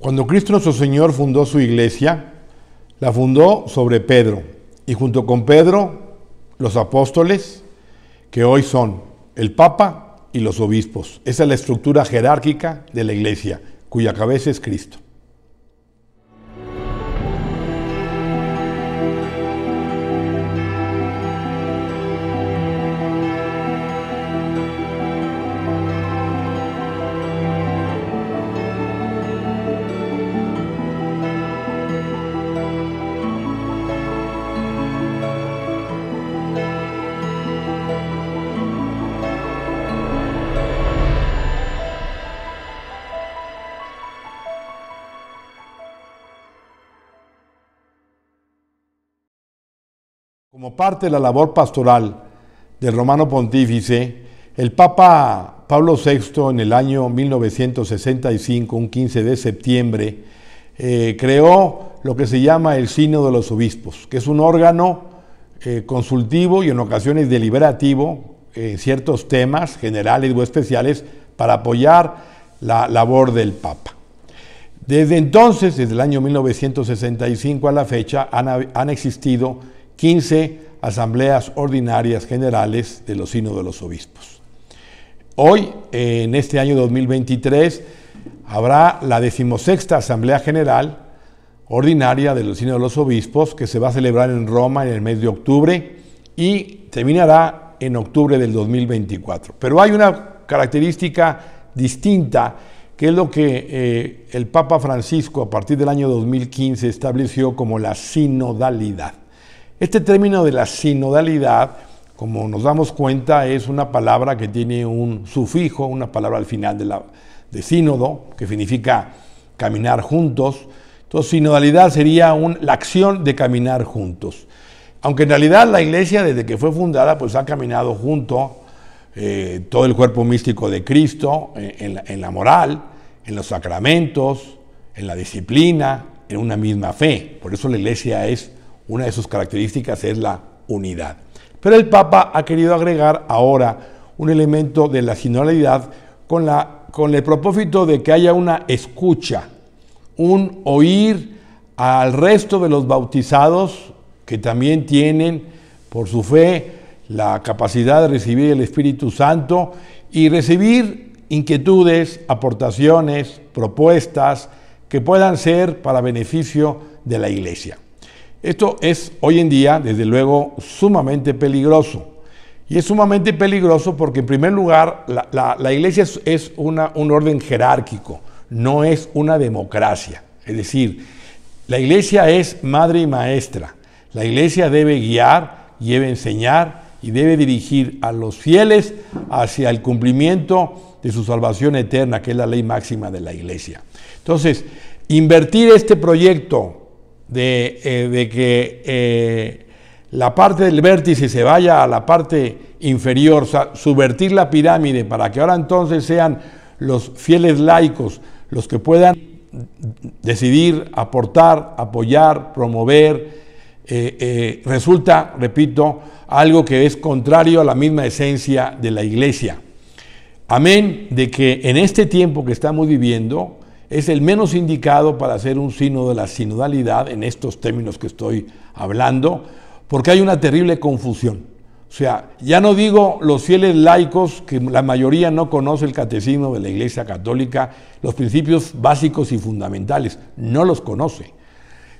Cuando Cristo nuestro Señor fundó su iglesia, la fundó sobre Pedro y junto con Pedro los apóstoles, que hoy son el Papa y los obispos. Esa es la estructura jerárquica de la iglesia, cuya cabeza es Cristo. parte de la labor pastoral del romano pontífice, el Papa Pablo VI en el año 1965, un 15 de septiembre, eh, creó lo que se llama el Sino de los Obispos, que es un órgano eh, consultivo y en ocasiones deliberativo eh, en ciertos temas generales o especiales para apoyar la labor del Papa. Desde entonces, desde el año 1965 a la fecha, han, existido 15 asambleas ordinarias generales de los sínodos de los obispos. Hoy, en este año 2023, habrá la decimosexta Asamblea General Ordinaria de los Sínodos de los Obispos, que se va a celebrar en Roma en el mes de octubre y terminará en octubre del 2024. Pero hay una característica distinta, que es lo que eh, el Papa Francisco a partir del año 2015 estableció como la sinodalidad. Este término de la sinodalidad, como nos damos cuenta, es una palabra que tiene un sufijo, una palabra al final de, la, sínodo, que significa caminar juntos. Entonces, sinodalidad sería la acción de caminar juntos. Aunque en realidad la iglesia desde que fue fundada pues ha caminado junto eh, todo el cuerpo místico de Cristo eh, en la moral, en los sacramentos, en la disciplina, en una misma fe. Por eso la iglesia es una de sus características es la unidad. Pero el Papa ha querido agregar ahora un elemento de la sinodalidad con, la, con el propósito de que haya una escucha, un oír al resto de los bautizados que también tienen por su fe la capacidad de recibir el Espíritu Santo y recibir inquietudes, aportaciones, propuestas que puedan ser para beneficio de la Iglesia. Esto es hoy en día, desde luego, sumamente peligroso. Y es sumamente peligroso porque, en primer lugar, la, iglesia es, una, un orden jerárquico, no es una democracia. Es decir, la iglesia es madre y maestra. La iglesia debe guiar debe enseñar y debe dirigir a los fieles hacia el cumplimiento de su salvación eterna, que es la ley máxima de la iglesia. Entonces, invertir este proyecto eh, de, que eh, la parte del vértice se vaya a la parte inferior, subvertir la pirámide para que ahora entonces sean los fieles laicos los que puedan decidir, aportar, apoyar, promover, eh, resulta, repito, algo que es contrario a la misma esencia de la iglesia. Amén de que en este tiempo que estamos viviendo, es el menos indicado para hacer un sino de la sinodalidad en estos términos que estoy hablando, porque hay una terrible confusión. O sea, ya no digo los fieles laicos, que la mayoría no conoce el catecismo de la Iglesia Católica, los principios básicos y fundamentales, no los conoce,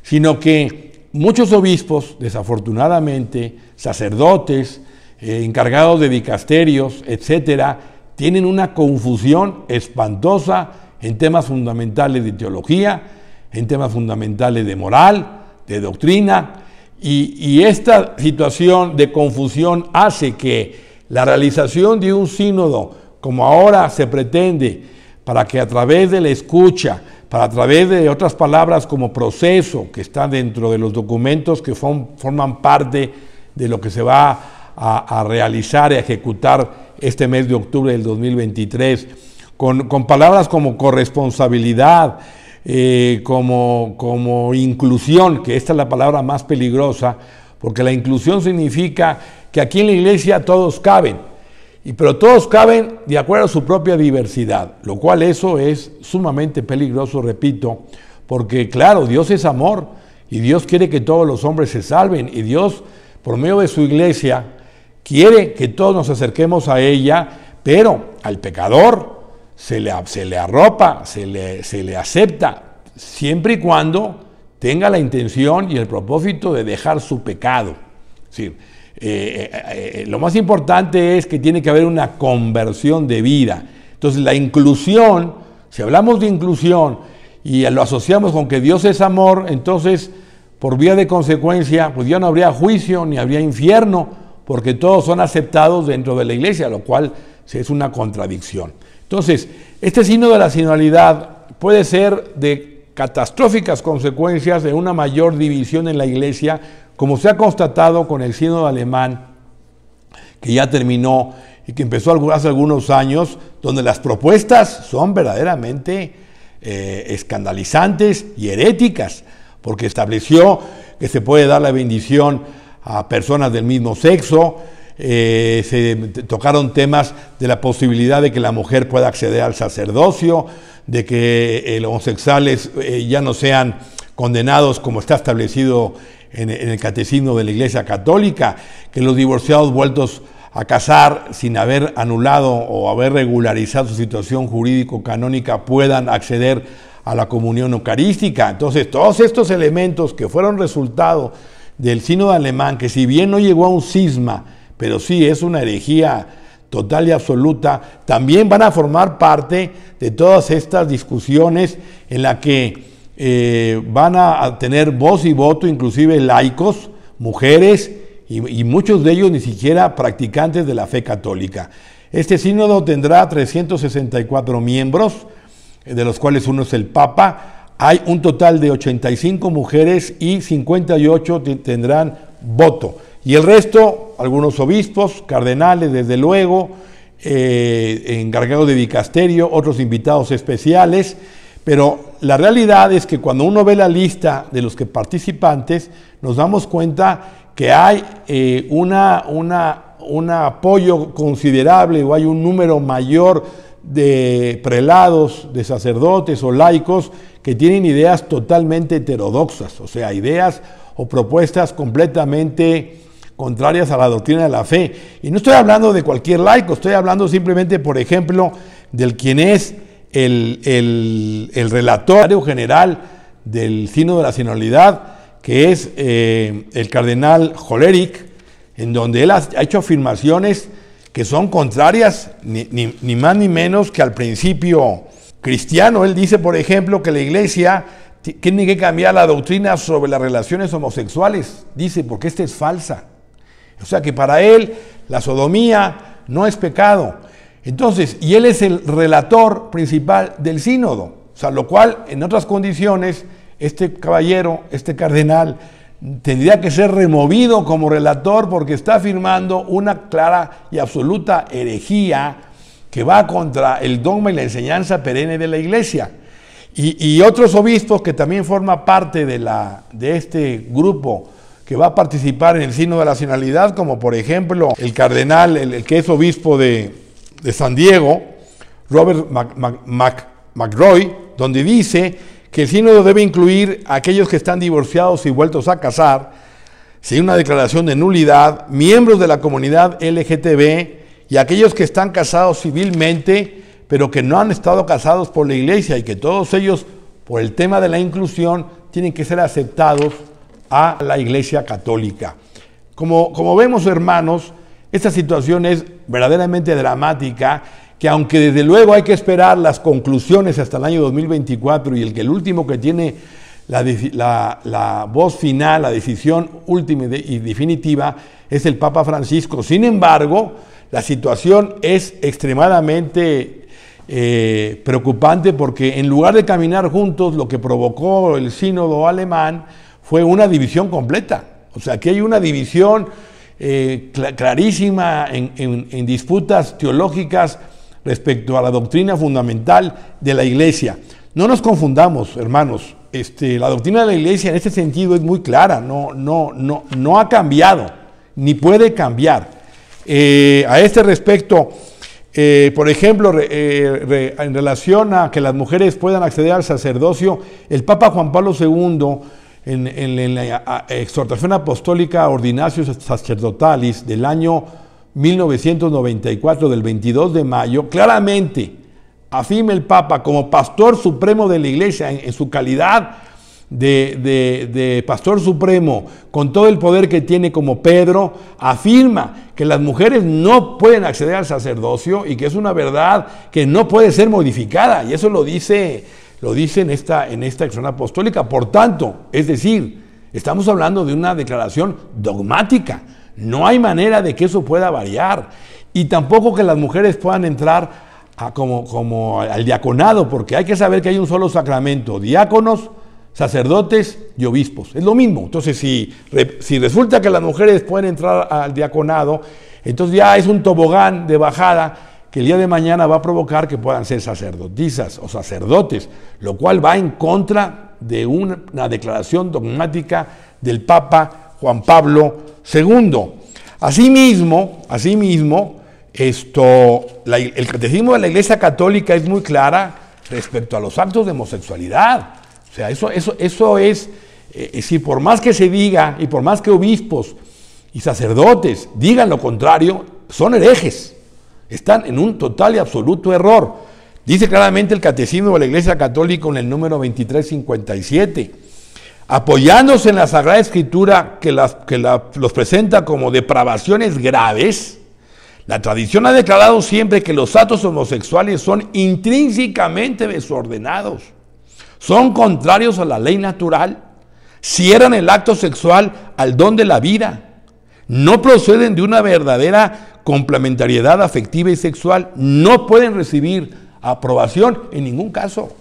sino que muchos obispos, desafortunadamente, sacerdotes, eh, encargados de dicasterios, etcétera, tienen una confusión espantosa en temas fundamentales de teología, en temas fundamentales de moral, de doctrina, y, esta situación de confusión hace que la realización de un sínodo, como ahora se pretende, para que a través de la escucha, para a través de otras palabras como proceso que está dentro de los documentos que forman parte de lo que se va a, realizar y a ejecutar este mes de octubre del 2023, con, palabras como corresponsabilidad, eh, como, como inclusión, que esta es la palabra más peligrosa, porque la inclusión significa que aquí en la iglesia todos caben, y, pero todos caben de acuerdo a su propia diversidad, lo cual eso es sumamente peligroso, repito, porque claro, Dios es amor y Dios quiere que todos los hombres se salven y Dios, por medio de su iglesia, quiere que todos nos acerquemos a ella, pero al pecador, se le, arropa, se le, acepta, siempre y cuando tenga la intención y el propósito de dejar su pecado. decir, eh, eh, eh, lo más importante es que tiene que haber una conversión de vida. Entonces la inclusión, si hablamos de inclusión y lo asociamos con que Dios es amor, entonces por vía de consecuencia, pues ya no habría juicio ni habría infierno, porque todos son aceptados dentro de la iglesia, lo cual es una contradicción. Entonces, este signo de la sinualidad puede ser de catastróficas consecuencias de una mayor división en la iglesia, como se ha constatado con el signo alemán, que ya terminó y que empezó hace algunos años, donde las propuestas son verdaderamente eh, escandalizantes y heréticas, porque estableció que se puede dar la bendición a personas del mismo sexo, eh, se tocaron temas de la posibilidad de que la mujer pueda acceder al sacerdocio, de que eh, los homosexuales eh, ya no sean condenados como está establecido en, en, el catecismo de la Iglesia Católica, que los divorciados vueltos a casar sin haber anulado o haber regularizado su situación jurídico-canónica puedan acceder a la comunión eucarística. Entonces, todos estos elementos que fueron resultado del sínodo alemán, que si bien no llegó a un cisma, pero sí es una herejía total y absoluta, también van a formar parte de todas estas discusiones en las que eh, van a tener voz y voto, inclusive laicos, mujeres y, y muchos de ellos ni siquiera practicantes de la fe católica. Este sínodo tendrá 364 miembros, de los cuales uno es el Papa. Hay un total de 85 mujeres y 58 tendrán voto. Y el resto, algunos obispos, cardenales, desde luego, eh, encargados de dicasterio, otros invitados especiales, pero la realidad es que cuando uno ve la lista de los que participantes, nos damos cuenta que hay eh, una, una, un apoyo considerable o hay un número mayor de prelados, de sacerdotes o laicos que tienen ideas totalmente heterodoxas, o sea, ideas o propuestas completamente contrarias a la doctrina de la fe. Y no estoy hablando de cualquier laico, estoy hablando simplemente, por ejemplo, del quien es el, el, relator general del Sino de la Sinodalidad, que es eh, el cardenal Joleric, en donde él ha hecho afirmaciones que son contrarias ni, ni más ni menos que al principio cristiano. Él dice, por ejemplo, que la iglesia tiene que cambiar la doctrina sobre las relaciones homosexuales. Dice, porque esta es falsa. O sea que para él la sodomía no es pecado. Entonces, y él es el relator principal del sínodo, o sea, lo cual en otras condiciones este caballero, este cardenal, tendría que ser removido como relator porque está firmando una clara y absoluta herejía que va contra el dogma y la enseñanza perenne de la iglesia. Y, otros obispos que también forman parte de, la, de este grupo que va a participar en el sínodo de la Nacionalidad, como por ejemplo el cardenal, el, que es obispo de, San Diego, Robert McRoy, donde dice que el sínodo debe incluir a aquellos que están divorciados y vueltos a casar, sin una declaración de nulidad, miembros de la comunidad LGTB y aquellos que están casados civilmente, pero que no han estado casados por la iglesia y que todos ellos, por el tema de la inclusión, tienen que ser aceptados a la Iglesia Católica. Como, vemos, hermanos, esta situación es verdaderamente dramática, que aunque desde luego hay que esperar las conclusiones hasta el año 2024 y el que el último que tiene la, voz final, la decisión última y definitiva es el Papa Francisco. Sin embargo, la situación es extremadamente eh, preocupante porque en lugar de caminar juntos, lo que provocó el sínodo alemán fue una división completa. O sea, aquí hay una división eh, clarísima en, disputas teológicas respecto a la doctrina fundamental de la Iglesia. No nos confundamos, hermanos. Este, la doctrina de la Iglesia en este sentido es muy clara, no, no, no, no ha cambiado, ni puede cambiar. Eh, a este respecto, eh, por ejemplo, en relación a que las mujeres puedan acceder al sacerdocio, el Papa Juan Pablo II en, la exhortación apostólica Ordinatio Sacerdotalis del año 1994, del 22 de mayo, claramente afirma el Papa como pastor supremo de la Iglesia en, su calidad de, pastor supremo, con todo el poder que tiene como Pedro, afirma que las mujeres no pueden acceder al sacerdocio y que es una verdad que no puede ser modificada. Y eso lo dice lo dice en esta, en esta acción apostólica. Por tanto, es decir, estamos hablando de una declaración dogmática. No hay manera de que eso pueda variar. Y tampoco que las mujeres puedan entrar a como, como al diaconado, porque hay que saber que hay un solo sacramento, diáconos, sacerdotes y obispos. Es lo mismo. Entonces, si, si resulta que las mujeres pueden entrar al diaconado, entonces ya es un tobogán de bajada que el día de mañana va a provocar que puedan ser sacerdotisas o sacerdotes, lo cual va en contra de una declaración dogmática del Papa Juan Pablo II. Asimismo, asimismo esto, el catecismo de la Iglesia Católica es muy clara respecto a los actos de homosexualidad. O sea, eso, eso, eso es, eh, eh, si por más que se diga y por más que obispos y sacerdotes digan lo contrario, son herejes. Están en un total y absoluto error. Dice claramente el Catecismo de la Iglesia Católica en el número 2357. Apoyándose en la Sagrada Escritura que, las, que los presenta como depravaciones graves, la tradición ha declarado siempre que los actos homosexuales son intrínsecamente desordenados, son contrarios a la ley natural, cierran el acto sexual al don de la vida, no proceden de una verdadera complementariedad afectiva y sexual, no pueden recibir aprobación en ningún caso.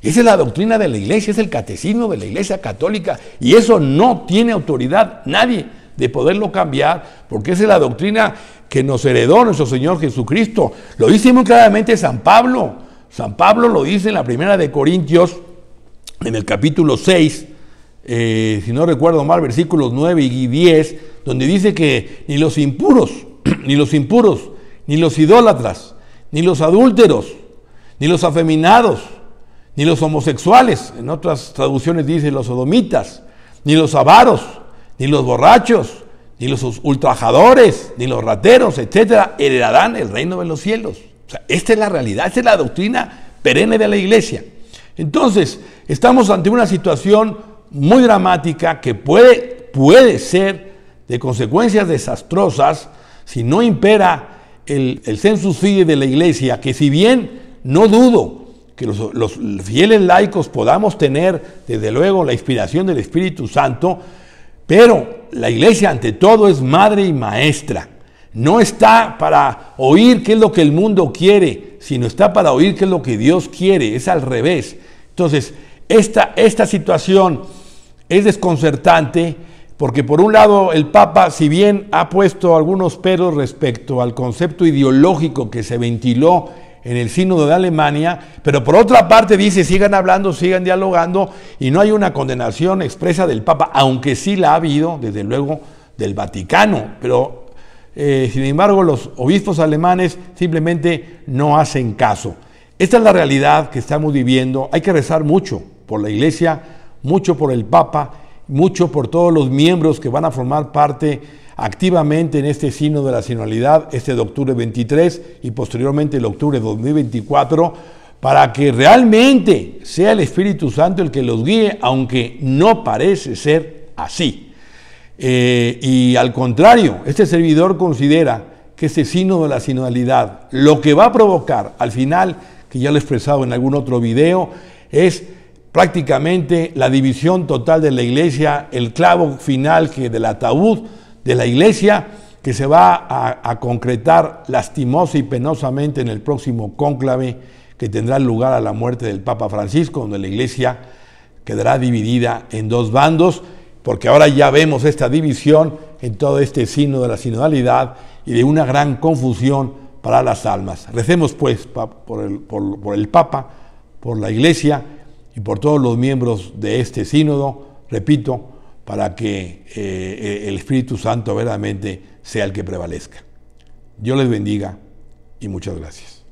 Esa es la doctrina de la iglesia, es el catecismo de la iglesia católica y eso no tiene autoridad nadie de poderlo cambiar porque esa es la doctrina que nos heredó nuestro Señor Jesucristo. Lo dice muy claramente San Pablo. San Pablo lo dice en la primera de Corintios, en el capítulo 6, eh, si no recuerdo mal, versículos 9 y 10 donde dice que ni los impuros, ni los impuros, ni los idólatras, ni los adúlteros, ni los afeminados, ni los homosexuales, en otras traducciones dice los sodomitas, ni los avaros, ni los borrachos, ni los ultrajadores, ni los rateros, etcétera, heredarán el reino de los cielos. esta es la realidad, esta es la doctrina perenne de la iglesia. Entonces, estamos ante una situación muy dramática que puede, puede ser de consecuencias desastrosas si no impera el, el census fide de la iglesia, que si bien no dudo que los, fieles laicos podamos tener, desde luego, la inspiración del Espíritu Santo, pero la iglesia ante todo es madre y maestra. No está para oír qué es lo que el mundo quiere, sino está para oír qué es lo que Dios quiere. Es al revés. Entonces, esta, esta situación es desconcertante porque por un lado el Papa, si bien ha puesto algunos peros respecto al concepto ideológico que se ventiló en el sínodo de Alemania, pero por otra parte dice, sigan hablando, sigan dialogando, y no hay una condenación expresa del Papa, aunque sí la ha habido, desde luego, del Vaticano, pero eh, sin embargo los obispos alemanes simplemente no hacen caso. Esta es la realidad que estamos viviendo, hay que rezar mucho por la Iglesia, mucho por el Papa, mucho por todos los miembros que van a formar parte activamente en este signo de la sinodalidad este de octubre 23 y posteriormente el octubre 2024 para que realmente sea el Espíritu Santo el que los guíe, aunque no parece ser así. Eh, y al contrario, este servidor considera que este signo de la sinodalidad lo que va a provocar al final, que ya lo he expresado en algún otro video, es prácticamente la división total de la iglesia, el clavo final que del ataúd de la iglesia que se va a, concretar lastimosa y penosamente en el próximo cónclave que tendrá lugar a la muerte del Papa Francisco, donde la iglesia quedará dividida en dos bandos, porque ahora ya vemos esta división en todo este signo de la sinodalidad y de una gran confusión para las almas. Recemos pues por el Papa, por la iglesia y por todos los miembros de este sínodo, repito, para que eh, eh, el Espíritu Santo verdaderamente sea el que prevalezca. Dios les bendiga y muchas gracias.